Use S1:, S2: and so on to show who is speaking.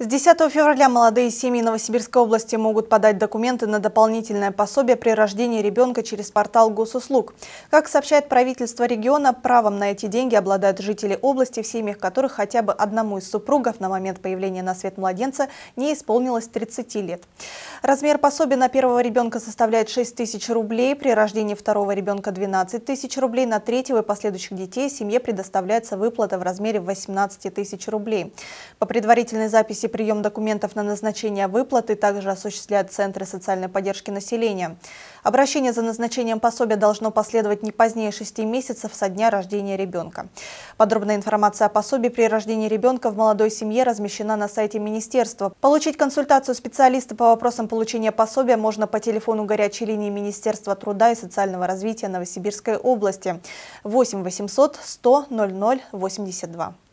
S1: С 10 февраля молодые семьи Новосибирской области могут подать документы на дополнительное пособие при рождении ребенка через портал госуслуг. Как сообщает правительство региона, правом на эти деньги обладают жители области, в семьях которых хотя бы одному из супругов на момент появления на свет младенца не исполнилось 30 лет. Размер пособия на первого ребенка составляет 6 тысяч рублей, при рождении второго ребенка 12 тысяч рублей, на третьего и последующих детей семье предоставляется выплата в размере 18 тысяч рублей. По предварительной записи области прием документов на назначение выплаты также осуществляют Центры социальной поддержки населения. Обращение за назначением пособия должно последовать не позднее 6 месяцев со дня рождения ребенка. Подробная информация о пособии при рождении ребенка в молодой семье размещена на сайте министерства. Получить консультацию специалиста по вопросам получения пособия можно по телефону горячей линии Министерства труда и социального развития Новосибирской области 8 800 100 00 82.